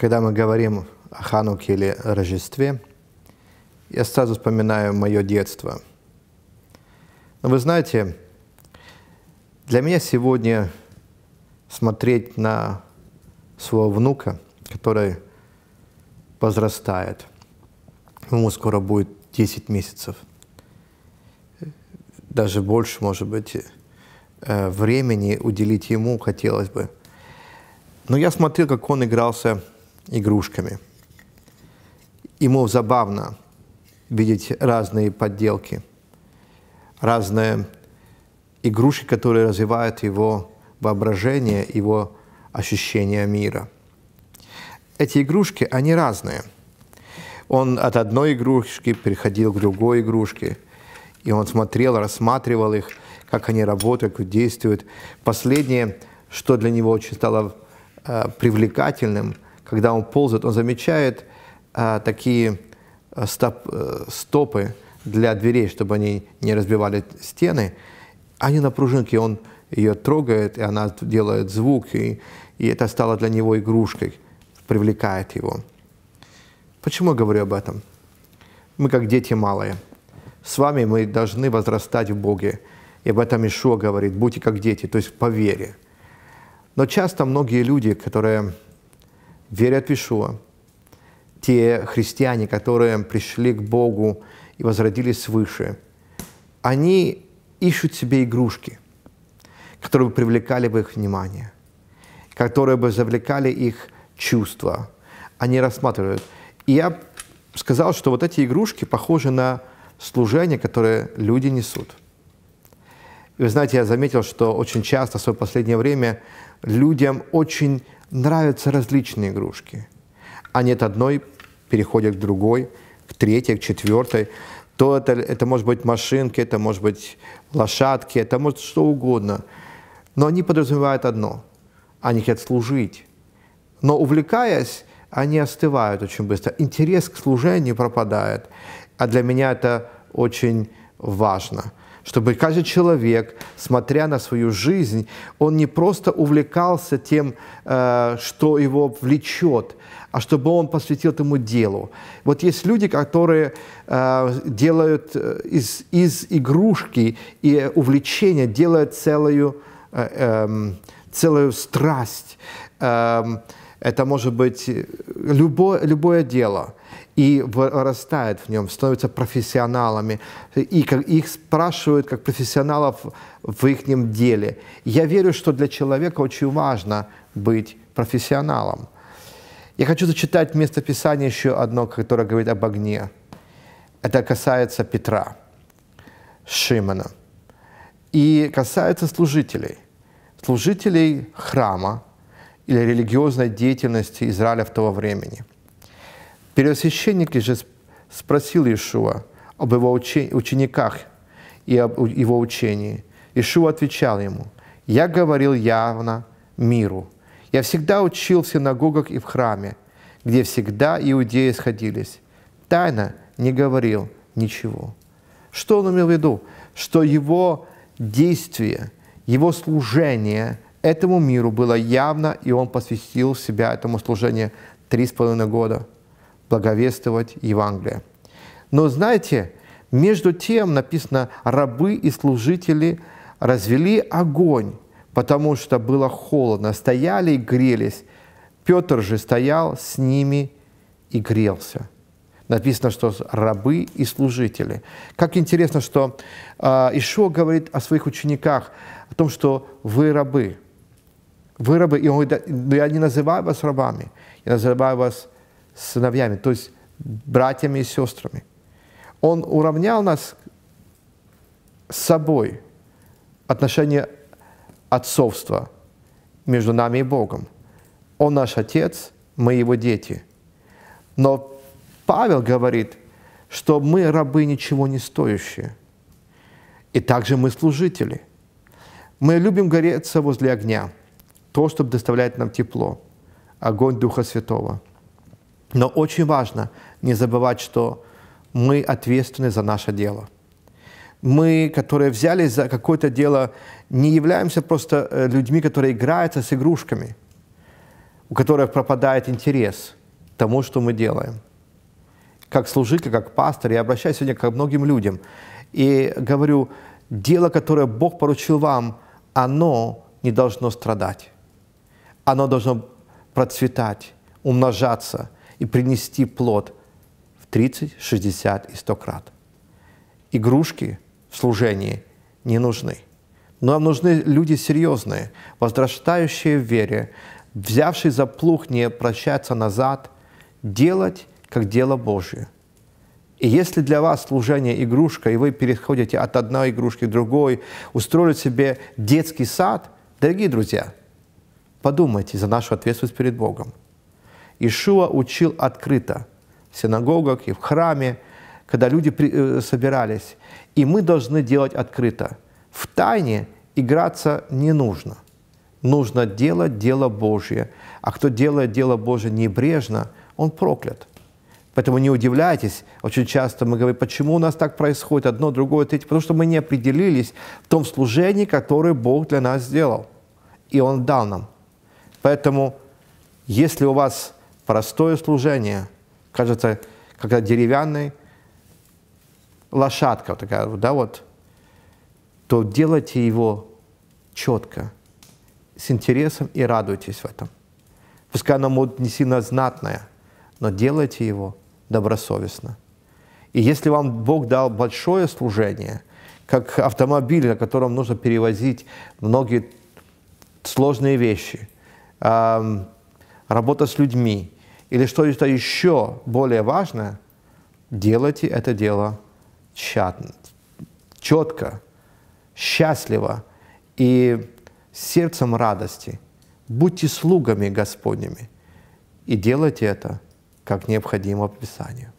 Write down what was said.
Когда мы говорим о Хануке или Рождестве, я сразу вспоминаю мое детство. Но вы знаете, для меня сегодня смотреть на своего внука, который возрастает, ему скоро будет 10 месяцев, даже больше, может быть, э, времени уделить ему хотелось бы. Но я смотрел, как он игрался игрушками. Ему забавно видеть разные подделки, разные игрушки, которые развивают его воображение, его ощущение мира. Эти игрушки, они разные. Он от одной игрушки переходил к другой игрушке, и он смотрел, рассматривал их, как они работают, как действуют. Последнее, что для него очень стало э, привлекательным – когда он ползает, он замечает а, такие а, стоп, э, стопы для дверей, чтобы они не разбивали стены. Они на пружинке, он ее трогает, и она делает звук, и, и это стало для него игрушкой, привлекает его. Почему я говорю об этом? Мы как дети малые. С вами мы должны возрастать в Боге. И об этом Ишуа говорит, будьте как дети, то есть по вере. Но часто многие люди, которые верят в Ишуа, те христиане, которые пришли к Богу и возродились свыше, они ищут себе игрушки, которые бы привлекали бы их внимание, которые бы завлекали их чувства. Они рассматривают. И я сказал, что вот эти игрушки похожи на служение, которое люди несут. И вы знаете, я заметил, что очень часто, в свое последнее время, людям очень нравятся различные игрушки. Они а от одной переходят к другой, к третьей, к четвертой. То это, это может быть машинки, это может быть лошадки, это может что угодно. Но они подразумевают одно. Они хотят служить. Но увлекаясь, они остывают очень быстро. Интерес к служению пропадает. А для меня это очень важно чтобы каждый человек, смотря на свою жизнь, он не просто увлекался тем, э, что его влечет, а чтобы он посвятил этому делу. Вот есть люди, которые э, делают э, из, из игрушки и увлечения делают целую, эм, целую страсть. Эм, это может быть любое, любое дело – и вырастает в нем, становятся профессионалами, и их спрашивают как профессионалов в их деле. Я верю, что для человека очень важно быть профессионалом. Я хочу зачитать место Писания еще одно, которое говорит об огне. Это касается Петра, Шимона. И касается служителей. Служителей храма или религиозной деятельности Израиля в того времени. Первосвященник же спросил Иешуа об его учениках и об его учении. Иешуа отвечал ему, «Я говорил явно миру. Я всегда учил в синагогах и в храме, где всегда иудеи сходились. Тайно не говорил ничего». Что он имел в виду? Что его действие, его служение этому миру было явно, и он посвятил себя этому служению три с половиной года – благовествовать Евангелие. Но знаете, между тем написано «рабы и служители развели огонь, потому что было холодно, стояли и грелись. Петр же стоял с ними и грелся». Написано, что рабы и служители. Как интересно, что а, Ишо говорит о своих учениках, о том, что вы рабы. Вы рабы. И он говорит, я не называю вас рабами, я называю вас сыновьями, то есть братьями и сестрами. Он уравнял нас с собой отношение отцовства между нами и Богом. Он наш Отец, мы Его дети. Но Павел говорит, что мы рабы ничего не стоящие. И также мы служители. Мы любим гореться возле огня, то, чтобы доставлять нам тепло, огонь Духа Святого – но очень важно не забывать, что мы ответственны за наше дело. Мы, которые взялись за какое-то дело, не являемся просто э, людьми, которые играются с игрушками, у которых пропадает интерес к тому, что мы делаем. Как служитель, как пастор, я обращаюсь сегодня к многим людям и говорю, дело, которое Бог поручил вам, оно не должно страдать. Оно должно процветать, умножаться – и принести плод в 30, 60 и 100 крат. Игрушки в служении не нужны. Но нам нужны люди серьезные, возрастающие в вере, взявшие за плух не прощаться назад, делать, как дело Божие. И если для вас служение игрушка, и вы переходите от одной игрушки к другой, устроили себе детский сад, дорогие друзья, подумайте за нашу ответственность перед Богом – Ишуа учил открыто в синагогах и в храме, когда люди при, э, собирались. И мы должны делать открыто. В тайне играться не нужно. Нужно делать дело Божье. А кто делает дело Божье небрежно, он проклят. Поэтому не удивляйтесь, очень часто мы говорим, почему у нас так происходит одно, другое, третье, потому что мы не определились в том служении, которое Бог для нас сделал. И Он дал нам. Поэтому, если у вас простое служение. Кажется, когда деревянный лошадка вот такая, да, вот, то делайте его четко, с интересом и радуйтесь в этом. Пускай оно будет не сильно знатное, но делайте его добросовестно. И если вам Бог дал большое служение, как автомобиль, на котором нужно перевозить многие сложные вещи, работа с людьми, или что-то еще более важное, делайте это дело тщательно, четко, счастливо и сердцем радости. Будьте слугами Господними и делайте это, как необходимо по Писанию.